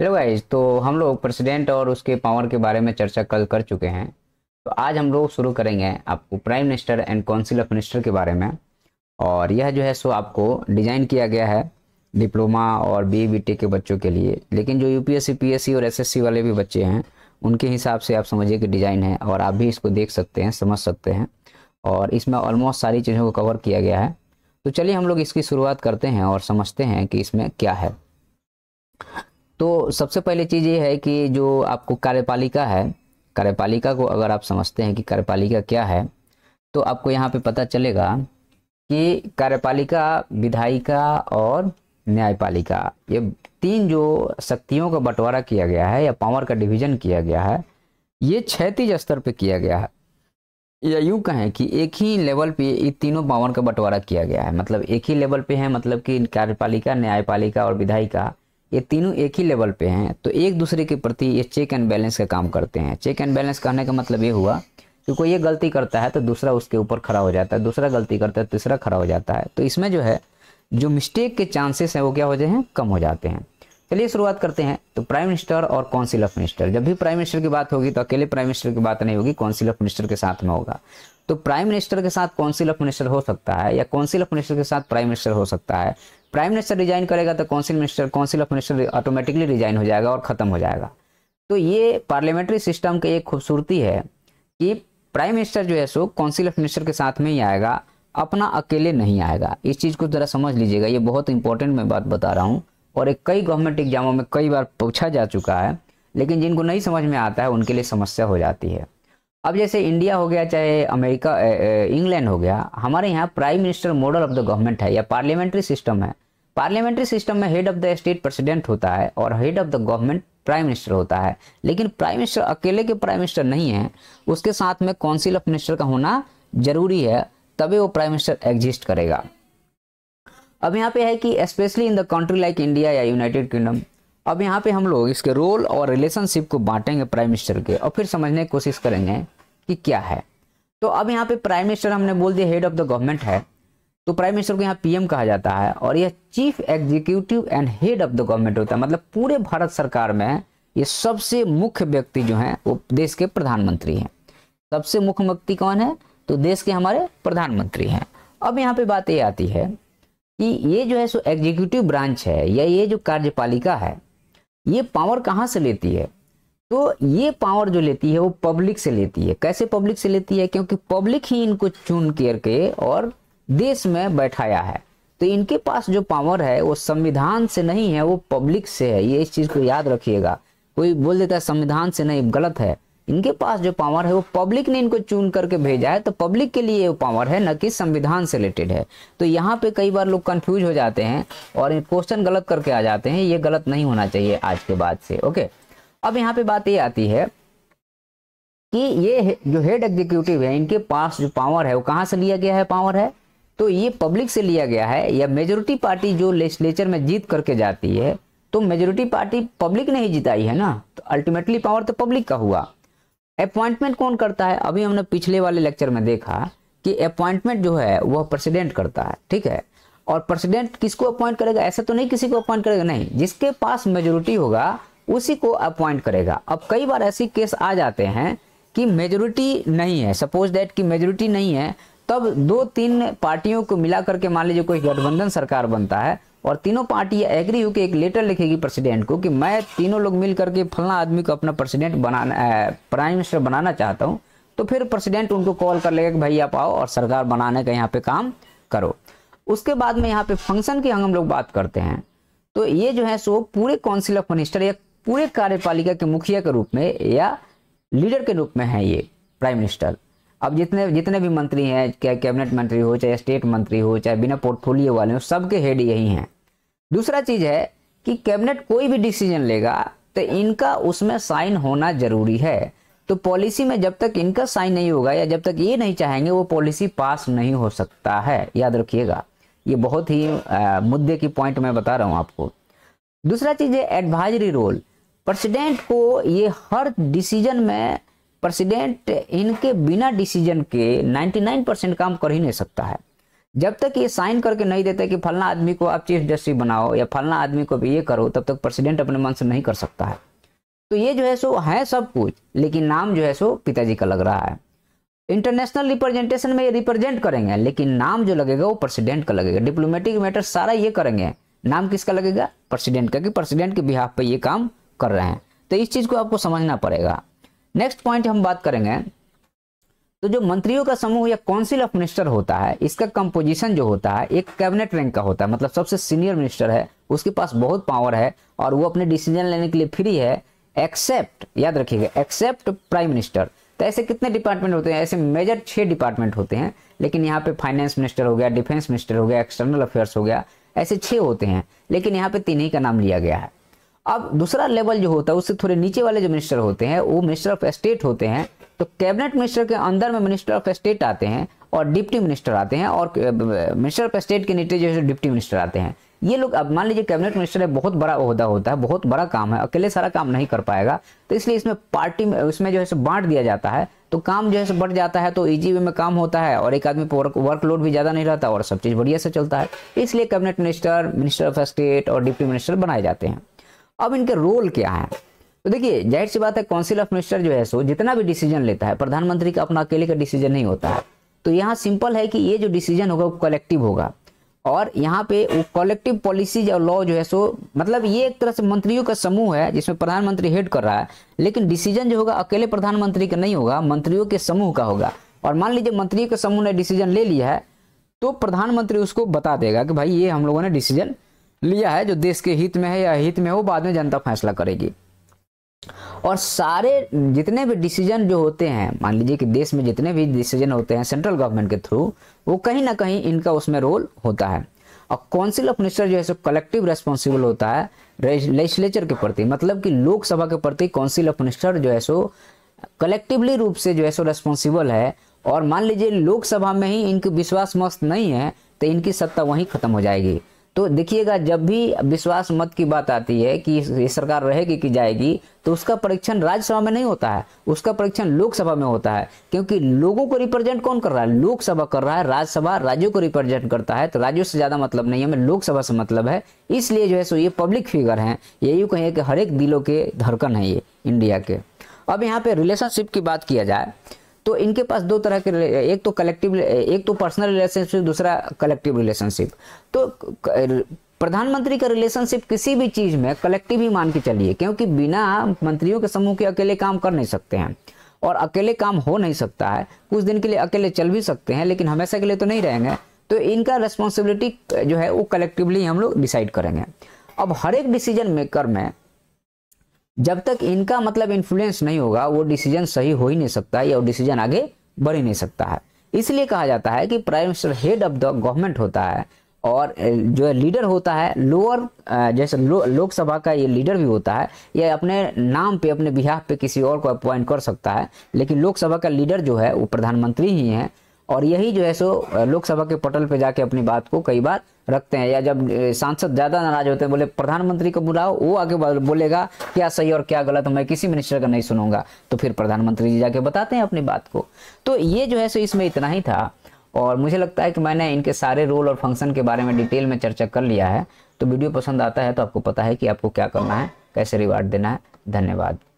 hello guys तो हम लोग प्रेसिडेंट और उसके पावर के बारे में चर्चा कल कर चुके हैं तो आज हम लोग शुरू करेंगे आपको prime minister and council of minister के बारे में और यह जो है सो आपको डिज़ाइन किया गया है डिप्लोमा और बी बी e के बच्चों के लिए लेकिन जो यू पी और एस वाले भी बच्चे हैं उनके हिसाब से आप समझिए कि डिज़ाइन है और आप भी इसको देख सकते हैं समझ सकते हैं और इसमें ऑलमोस्ट सारी चीज़ों को कवर किया गया है तो चलिए हम लोग इसकी शुरुआत करते हैं और समझते हैं कि इसमें क्या है तो सबसे पहले चीज़ ये है कि जो आपको कार्यपालिका है कार्यपालिका को अगर आप समझते हैं कि कार्यपालिका क्या है तो आपको यहाँ पे पता चलेगा कि कार्यपालिका विधायिका और न्यायपालिका ये तीन जो शक्तियों का बंटवारा किया गया है या पावर का डिवीजन किया गया है ये क्षेत्रीय स्तर पे किया गया है या यूँ कहें कि एक ही लेवल पे ये तीनों पावर का बंटवारा किया गया है मतलब एक ही लेवल पे है मतलब कि कार्यपालिका न्यायपालिका और विधायिका ये तीनों एक ही लेवल पे हैं तो एक दूसरे के प्रति ये चेक एंड बैलेंस का काम करते हैं चेक एंड बैलेंस कहने का मतलब ये हुआ कि कोई ये गलती करता है तो दूसरा उसके ऊपर खड़ा हो जाता है दूसरा गलती करता है तो तीसरा खड़ा हो जाता है तो इसमें जो है जो मिस्टेक के चांसेस हैं वो क्या हो जाए हैं कम हो जाते हैं चलिए शुरुआत करते हैं तो प्राइम मिनिस्टर और काउंसिल ऑफ मिनिस्टर जब भी प्राइम मिनिस्टर की बात होगी तो अकेले प्राइम मिनिस्टर की बात नहीं होगी काउंसिल ऑफ मिनिस्टर के साथ में होगा तो प्राइम मिनिस्टर के साथ काउंसिल ऑफ मिनिस्टर हो सकता है या काउंसिल ऑफ मिनिस्टर के साथ प्राइम मिनिस्टर हो सकता है प्राइम मिनिस्टर रिजाइन करेगा तो council minister council of minister automatically resign हो जाएगा और ख़त्म हो जाएगा तो ये पार्लियामेंट्री सिस्टम की एक खूबसूरती है कि प्राइम मिनिस्टर जो है सो काउंसिल ऑफ मिनिस्टर के साथ में ही आएगा अपना अकेले नहीं आएगा इस चीज़ को ज़रा समझ लीजिएगा ये बहुत इंपॉर्टेंट मैं बात बता रहा हूँ और एक कई गवर्नमेंट एग्जामों में कई बार पूछा जा चुका है लेकिन जिनको नहीं समझ में आता है उनके लिए समस्या हो जाती है अब जैसे इंडिया हो गया चाहे अमेरिका इंग्लैंड हो गया हमारे यहाँ prime minister model of the government है या पार्लियामेंट्री सिस्टम है पार्लियामेंट्री सिस्टम में head of the state president होता है और head of the government prime minister होता है लेकिन प्राइम मिनिस्टर अकेले के प्राइम मिनिस्टर नहीं है उसके साथ में काउंसिल ऑफ मिनिस्टर का होना जरूरी है तभी वो प्राइम मिनिस्टर एग्जिस्ट करेगा अब यहाँ पे है कि specially in the country like India या यूनाइटेड किंगडम अब यहाँ पे हम लोग इसके रोल और रिलेशनशिप को बांटेंगे प्राइम मिनिस्टर के और फिर समझने की कोशिश करेंगे कि क्या है तो अब यहाँ पे प्राइम मिनिस्टर हमने बोल दिया हेड ऑफ द गवर्नमेंट है तो प्राइम मिनिस्टर को यहाँ पीएम कहा जाता है और यह chief executive and head of the government होता है मतलब पूरे भारत सरकार में ये सबसे मुख्य व्यक्ति जो है वो देश के प्रधानमंत्री हैं सबसे मुख्य व्यक्ति कौन है तो देश के हमारे प्रधानमंत्री हैं अब यहाँ पे बात ये आती है कि ये जो है सो एग्जीक्यूटिव ब्रांच है या ये जो कार्यपालिका है ये पावर कहाँ से लेती है तो ये पावर जो लेती है वो पब्लिक से लेती है कैसे पब्लिक से लेती है क्योंकि पब्लिक ही इनको चुन करके और देश में बैठाया है तो इनके पास जो पावर है वो संविधान से नहीं है वो पब्लिक से है ये इस चीज़ को याद रखिएगा कोई बोल देता है संविधान से नहीं गलत है इनके पास जो पावर है वो पब्लिक ने इनको चुन करके भेजा है तो पब्लिक के लिए वो पावर है न कि संविधान से रिलेटेड है तो यहाँ पे कई बार लोग कंफ्यूज हो जाते हैं और क्वेश्चन गलत करके आ जाते हैं ये गलत नहीं होना चाहिए आज के बाद से ओके अब यहाँ पे बात ये आती है कि ये जो हेड एग्जीक्यूटिव है इनके पास जो पावर है वो कहाँ से लिया गया है पावर है तो ये पब्लिक से लिया गया है या मेजोरिटी पार्टी जो लेजिस्लेचर में जीत करके जाती है तो मेजोरिटी पार्टी पब्लिक ने ही जिताई है ना तो अल्टीमेटली पावर तो पब्लिक का हुआ अपॉइंटमेंट कौन करता है अभी हमने पिछले वाले लेक्चर में देखा कि अपॉइंटमेंट जो है वह प्रेसिडेंट करता है ठीक है और प्रेसिडेंट किसको अपॉइंट करेगा ऐसा तो नहीं किसी को अपॉइंट करेगा नहीं जिसके पास मेजोरिटी होगा उसी को अपॉइंट करेगा अब कई बार ऐसी केस आ जाते हैं कि मेजोरिटी नहीं है सपोज दैट कि मेजोरिटी नहीं है तब दो तीन पार्टियों को मिला करके मान लीजिए कोई गठबंधन सरकार बनता है और तीनों पार्टी एग्री होकर एक लेटर लिखेगी प्रेसिडेंट को कि मैं तीनों लोग मिल करके फलना आदमी को अपना प्रेसिडेंट बनाना प्राइम मिनिस्टर बनाना चाहता हूँ तो फिर प्रेसिडेंट उनको कॉल कर लेगा कि भाई आप आओ और सरकार बनाने का यहाँ पे काम करो उसके बाद में यहाँ पे फंक्शन की हम लोग बात करते हैं तो ये जो है सो पूरे काउंसिल ऑफ मिनिस्टर या पूरे कार्यपालिका के मुखिया के रूप में या लीडर के रूप में है ये प्राइम मिनिस्टर अब जितने जितने भी मंत्री हैं चाहे कैबिनेट मंत्री हो चाहे स्टेट मंत्री हो चाहे बिना पोर्टफोलियो वाले हो सबके हेड यही हैं दूसरा चीज़ है कि कैबिनेट कोई भी डिसीजन लेगा तो इनका उसमें साइन होना जरूरी है तो पॉलिसी में जब तक इनका साइन नहीं होगा या जब तक ये नहीं चाहेंगे वो पॉलिसी पास नहीं हो सकता है याद रखिएगा ये बहुत ही आ, मुद्दे की पॉइंट मैं बता रहा हूं आपको दूसरा चीज़ है एडवाइजरी रोल प्रेसिडेंट को ये हर डिसीजन में प्रेसिडेंट इनके बिना डिसीजन के 99 परसेंट काम कर ही नहीं सकता है जब तक ये साइन करके नहीं देते कि फलना आदमी को आप चीफ जस्टिस बनाओ या फलना आदमी को भी ये करो तब तक प्रेसिडेंट अपने मन से नहीं कर सकता है तो ये जो है सो है सब कुछ लेकिन नाम जो है सो पिताजी का लग रहा है इंटरनेशनल रिप्रेजेंटेशन में ये रिप्रेजेंट करेंगे लेकिन नाम जो लगेगा वो प्रेसिडेंट का लगेगा डिप्लोमेटिक मैटर सारा ये करेंगे नाम किसका लगेगा प्रेसिडेंट का कि प्रेसिडेंट के बिहाफ पे ये काम कर रहे हैं तो इस चीज़ को आपको समझना पड़ेगा नेक्स्ट पॉइंट हम बात करेंगे तो जो मंत्रियों का समूह या काउंसिल ऑफ मिनिस्टर होता है इसका कंपोजिशन जो होता है एक कैबिनेट रैंक का होता है मतलब सबसे सीनियर मिनिस्टर है उसके पास बहुत पावर है और वो अपने डिसीजन लेने के लिए फ्री है एक्सेप्ट याद रखिएगा एक्सेप्ट प्राइम मिनिस्टर तो ऐसे कितने डिपार्टमेंट होते हैं ऐसे मेजर छह डिपार्टमेंट होते हैं लेकिन यहाँ पे फाइनेंस मिनिस्टर हो गया डिफेंस मिनिस्टर हो गया एक्सटर्नल अफेयर्स हो गया ऐसे छह होते हैं लेकिन यहाँ पे तीन ही का नाम लिया गया है अब दूसरा लेवल जो होता है उससे थोड़े नीचे वाले जो मिनिस्टर होते हैं वो मिनिस्टर ऑफ स्टेट होते हैं तो कैबिनेट मिनिस्टर के अंदर में मिनिस्टर ऑफ स्टेट आते हैं और डिप्टी मिनिस्टर आते हैं और मिनिस्टर ऑफ स्टेट के नीचे जो है डिप्टी मिनिस्टर आते हैं ये लोग अब मान लीजिए कैबिनेट मिनिस्टर है बहुत बड़ा अहदा होता है बहुत बड़ा काम है अकेले सारा काम नहीं कर पाएगा तो इसलिए इसमें पार्टी में इसमें जो है सो बांट दिया जाता है तो काम जो है बढ़ जाता है तो ईजी e वे में काम होता है और एक आदमी पर वर्कलोड भी ज़्यादा नहीं रहता और सब चीज़ बढ़िया से चलता है इसलिए cabinet minister minister of state और डिप्टी मिनिस्टर बनाए जाते हैं अब इनके रोल क्या है तो देखिए जाहिर सी बात है काउंसिल ऑफ मिनिस्टर जो है सो जितना भी डिसीजन लेता है प्रधानमंत्री का अपना अकेले का डिसीजन नहीं होता है तो यहाँ सिंपल है कि ये जो डिसीजन होगा वो कलेक्टिव होगा और यहाँ पे वो कलेक्टिव पॉलिसीज और लॉ जो है सो मतलब ये एक तरह से मंत्रियों का समूह है जिसमें प्रधानमंत्री हेड कर रहा है लेकिन डिसीजन जो होगा अकेले प्रधानमंत्री का नहीं होगा मंत्रियों के समूह का होगा और मान लीजिए मंत्रियों के समूह ने डिसीजन ले लिया है तो प्रधानमंत्री उसको बता देगा कि भाई ये हम लोगों ने डिसीजन लिया है जो देश के हित में है या हित में हो बाद में जनता फैसला करेगी और सारे जितने भी डिसीजन जो होते हैं मान लीजिए कि देश में जितने भी डिसीजन होते हैं सेंट्रल गवर्नमेंट के थ्रू वो कहीं ना कहीं इनका उसमें रोल होता है और काउंसिल ऑफ मिनिस्टर जो है सो कलेक्टिव रेस्पॉन्सिबल होता है लेजिस्लेचर के प्रति मतलब कि लोकसभा के प्रति काउंसिल ऑफ मिनिस्टर जो है सो कलेक्टिवली रूप से जो है सो रेस्पॉन्सिबल है और मान लीजिए लोकसभा में ही इनकी विश्वास मस्त नहीं है तो इनकी सत्ता वहीं खत्म हो जाएगी तो देखिएगा जब भी विश्वास मत की बात आती है कि ये सरकार रहेगी कि जाएगी तो उसका परीक्षण राज्यसभा में नहीं होता है उसका परीक्षण लोकसभा में होता है क्योंकि लोगों को रिप्रेजेंट कौन कर रहा है लोकसभा कर रहा है राज्यसभा राज्यों को रिप्रेजेंट करता है तो राज्यों से ज़्यादा मतलब नहीं है हमें लोकसभा से मतलब है इसलिए जो है सो ये पब्लिक फिगर है ये यू कहिए कि हर एक दिलों के धड़कन है ये इंडिया के अब यहाँ पे रिलेशनशिप की बात किया जाए तो इनके पास दो तरह के एक तो कलेक्टिव एक तो पर्सनल रिलेशनशिप दूसरा कलेक्टिव रिलेशनशिप तो प्रधानमंत्री का रिलेशनशिप किसी भी चीज़ में कलेक्टिव ही मान के चलिए क्योंकि बिना मंत्रियों के समूह के अकेले काम कर नहीं सकते हैं और अकेले काम हो नहीं सकता है कुछ दिन के लिए अकेले चल भी सकते हैं लेकिन हमेशा के लिए तो नहीं रहेंगे तो इनका रेस्पॉन्सिबिलिटी जो है वो कलेक्टिवली हम लोग डिसाइड करेंगे अब हर एक डिसीजन मेकर में जब तक इनका मतलब इन्फ्लुएंस नहीं होगा वो डिसीजन सही हो ही नहीं सकता या वो डिसीजन आगे बढ़ ही नहीं सकता है इसलिए कहा जाता है कि prime minister head of the government होता है और जो है लीडर होता है लोअर जैसे लो, लोकसभा का ये लीडर भी होता है ये अपने नाम पे अपने बिहार पे किसी और को अपॉइंट कर सकता है लेकिन लोकसभा का लीडर जो है वो प्रधानमंत्री ही है और यही जो है सो लोकसभा के पटल पे जाके अपनी बात को कई बार रखते हैं या जब सांसद ज्यादा नाराज होते हैं बोले प्रधानमंत्री को बुलाओ वो आगे बोलेगा क्या सही और क्या गलत मैं किसी मिनिस्टर का नहीं सुनूंगा तो फिर प्रधानमंत्री जी जाके बताते हैं अपनी बात को तो ये जो है सो इसमें इतना ही था और मुझे लगता है कि मैंने इनके सारे रोल और फंक्शन के बारे में डिटेल में चर्चा कर लिया है तो वीडियो पसंद आता है तो आपको पता है कि आपको क्या करना है कैसे रिवार्ड देना है धन्यवाद